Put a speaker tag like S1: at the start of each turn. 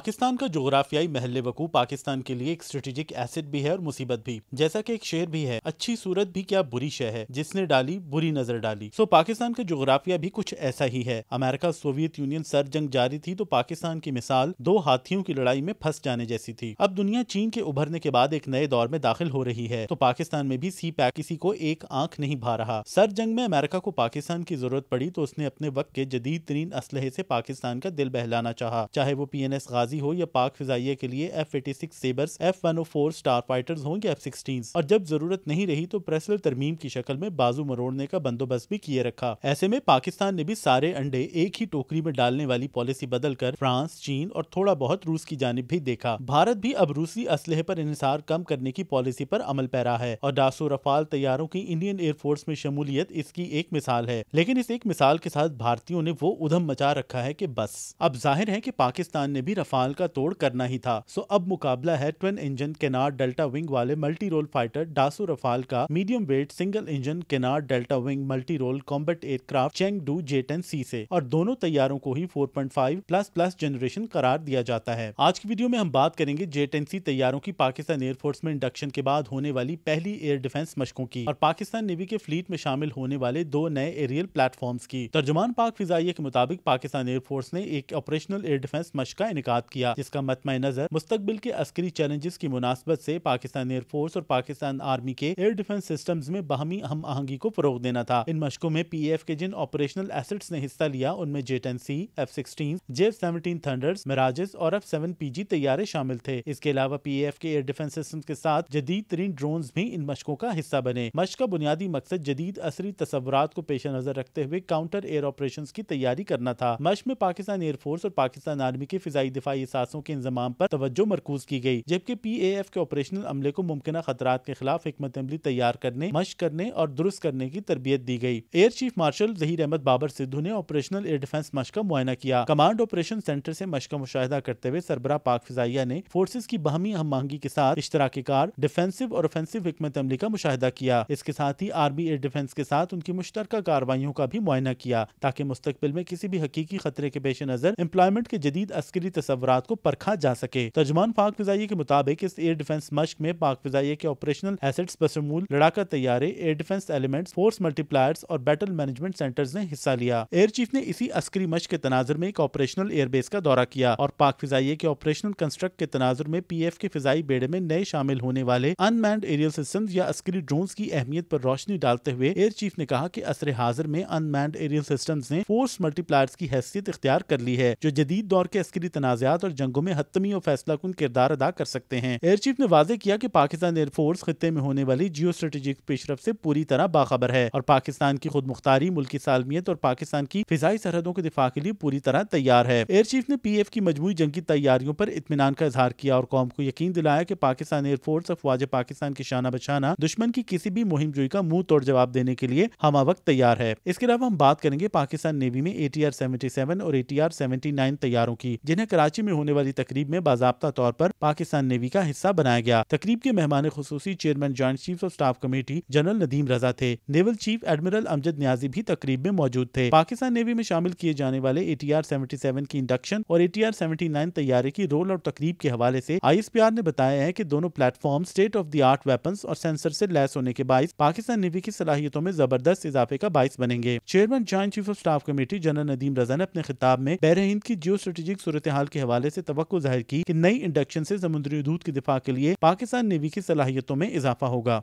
S1: पाकिस्तान का जोग्राफियाई महल वकू पाकिस्तान के लिए एक स्ट्रेटेजिक एसेट भी है और मुसीबत भी जैसा कि एक शेर भी है अच्छी सूरत भी क्या बुरी शह है जिसने डाली बुरी नजर डाली सो पाकिस्तान का जोग्राफिया भी कुछ ऐसा ही है अमेरिका सोवियत यूनियन सर जंग जारी थी तो पाकिस्तान की मिसाल दो हाथियों की लड़ाई में फंस जाने जैसी थी अब दुनिया चीन के उभरने के बाद एक नए दौर में दाखिल हो रही है तो पाकिस्तान में भी सी पैक किसी को एक आंख नहीं भा रहा सर जंग में अमेरिका को पाकिस्तान की जरूरत पड़ी तो उसने अपने वक्त के जदीद तरीन असलहे से पाकिस्तान का दिल बहलाना चाहा चाहे वो पी एन एस गाजी कारसाजी हो या पाक फिजाइया के लिए F eighty six sabres F one O four star fighters होंगे या एफ सिक्सटीन और जब जरूरत नहीं रही तो प्रेसल तरमीम की शक्ल में बाजू मरोड़ने का बंदोबस्त भी किए रखा ऐसे में पाकिस्तान ने भी सारे अंडे एक ही टोकरी में डालने वाली पॉलिसी बदल कर फ्रांस चीन और थोड़ा बहुत रूस की जानब भी देखा भारत भी अब रूसी असलहे पर इंसार कम करने की पॉलिसी पर अमल पैरा है और डासो रफाल तैयारों की इंडियन एयरफोर्स में शमूलियत इसकी एक मिसाल है लेकिन इस एक मिसाल के साथ भारतीयों ने वो उधम मचा रखा है की बस अब जाहिर है की पाकिस्तान ने भी रफाल का तोड़ करना ही था सो अब मुकाबला है twin engine canard delta wing वाले multi role fighter Dassault Rafale का medium weight single engine canard delta wing multi role combat aircraft Chengdu J ten C से और दोनों तैयारों को ही 4.5 प्लस प्लस जनरेशन करार दिया जाता है आज की वीडियो में हम बात करेंगे जे टेन सी तैयारों की पाकिस्तान एयरफोर्स में इंडक्शन के बाद होने वाली पहली एयर डिफेंस मशकों की और पाकिस्तान नेवी के फ्लीट में शामिल होने वाले दो नए एरियल प्लेटफॉर्म की तर्जुमान पाक फिजाइया के मुताबिक पाकिस्तान एयरफोर्स ने एक ऑपरेशनल एयर डिफेंस मश का इनका बात किया जिसका मतम नजर मुस्तबिल के अस्करी चैलेंजेस की मुनासबत ऐसी पाकिस्तान एयरफोर्स और पाकिस्तान आर्मी के एयर डिफेंस सिस्टम में बहमी हम आहंगी को फरोग देना था इन मशकों में पी एफ के जिन ऑपरेशनल एसेट्स ने हिस्सा लिया उनमें J ten C F sixteen J seventeen thunder Mirages और एफ सेवन पी जी तैयारे शामिल थे इसके अलावा पी एफ के एयर डिफेंस सिस्टम के साथ जदीद तरीन ड्रोन भी इन मशकों का हिस्सा बने मश का बुनियादी मकसद जदीद असरी तस्वरत को पेश नजर रखते हुए काउंटर एयर ऑपरेशन की तैयारी करना था मश में पाकिस्तान एयरफोर्स और पाकिस्तान आर्मी के फिजाई दिफा दफाई सासों के इंजमाम पर तवज्जो मरकूज की गई जबकि पी ए एफ के ऑपरेशनल अमले को मुमकिन खतरा के खिलाफ हमत अमली तैयार करने मश करने और दुरुस्त करने की तरबियत दी गई air chief marshal Zaheer Ahmed Babar Sidhu ने ऑपरेशनल एयर डिफेंस मश का मुआयना किया कमांड ऑपरेशन सेंटर ऐसी मश का मुशाह करते हुए सरबरा पाक फिजाइया ने फोर्सेज की बहमी हम मांगी के साथ के कार डिफेंसिव और ऑफेंसिव हमत अमली का मुशाह किया इसके साथ ही आर्मी एयर डिफेंस के साथ उनकी मुश्तर कार्रवाई का भी मुआयना किया ताकि मुस्तबिल में किसी भी हकीकी खतरे के पेश नजर एम्प्लॉयमेंट के जदीद अस्करी तस्वीर अवराध को परखा जा सके तर्जमान पाक फिजाइए के मुताबिक इस एयर डिफेंस मश्क में पाक फिजाइए के ऑपरेशनल एसेट्स बशमूल लड़ाका तैयारे air defence element force multipliers और बैटल मैनेजमेंट सेंटर्स ने हिस्सा लिया एयर चीफ ने इसी अस्करी मश्क के तनाजर में एक ऑपरेशनल एयरबेस का दौरा किया और पाक फिजाइए के ऑपरेशनल कंस्ट्रक्ट के तनाजर में पी एफ के फिजाई बेड़े में नए शामिल होने वाले अनमैंड एरियल सिस्टम या अस्करी ड्रोन की अहमियत आरोप रोशनी डालते हुए एयर चीफ ने कहा की असर हाजिर में अनमैंड एरियल सिस्टम ने फोर्स मल्टीप्लायर्स की हैसियत इख्तियार कर ली है जो जदीद दौर के अस्करी तनाजा वाकयात और जंगों में हतमी और फैसला कन किरदार अदा कर सकते हैं एयर चीफ ने वाजे किया की कि पाकिस्तान एयरफोर्स खत्े में होने वाली जियो स्ट्रेटेजिक पेशरफ ऐसी पूरी तरह बाखबर है और पाकिस्तान की खुद मुख्तारी की सालमियत और पाकिस्तान की फिजाई सरहदों के दिफा के लिए पूरी तरह तैयार है एयर चीफ ने पी एफ की मजमू जंगी तैयारियों आरोप इतमान का इजहार किया और कौम को यकीन दिलाया की पाकिस्तान एयरफोर्स अफवाज पाकिस्तान की शाना बचाना दुश्मन की किसी भी मुहिम जुई का मुंह तोड़ जवाब देने के लिए हम वक्त तैयार है इसके अलावा हम बात करेंगे पाकिस्तान नेवी में A T R seventy seven और A T R seventy nine तैयारों की जिन्हें कराची कराची में होने वाली तकरीब में बाबा तौर पर पाकिस्तान नेवी का हिस्सा बनाया गया तकरीब के मेहमान खसूसी chairman joint chief of staff committee general Nadeem Raza थे naval chief admiral Amjad Niazi भी तकरीब में मौजूद थे पाकिस्तान नेवी में शामिल किए जाने वाले A T R seventy seven की इंडक्शन और A T R seventy nine तैयारी की रोल और तकरीब के हवाले ऐसी आई एस पी आर ने बताया है की दोनों platform state of the art weapon और सेंसर ऐसी से लैस होने के बायस पाकिस्तान नेवी की सलाहियतों में जबरदस्त इजाफे का बायस बनेंगे chairman joint chief of staff committee general Nadeem Raza ने अपने खिताब में बहर हिंद की जियो स्ट्रेटेजिक सूरत हाल के हवाले से तो जाहिर की कि नई इंडक्शन से समुद्री दूध के दिफा के लिए पाकिस्तान नेवी की सलाहियतों में इजाफा होगा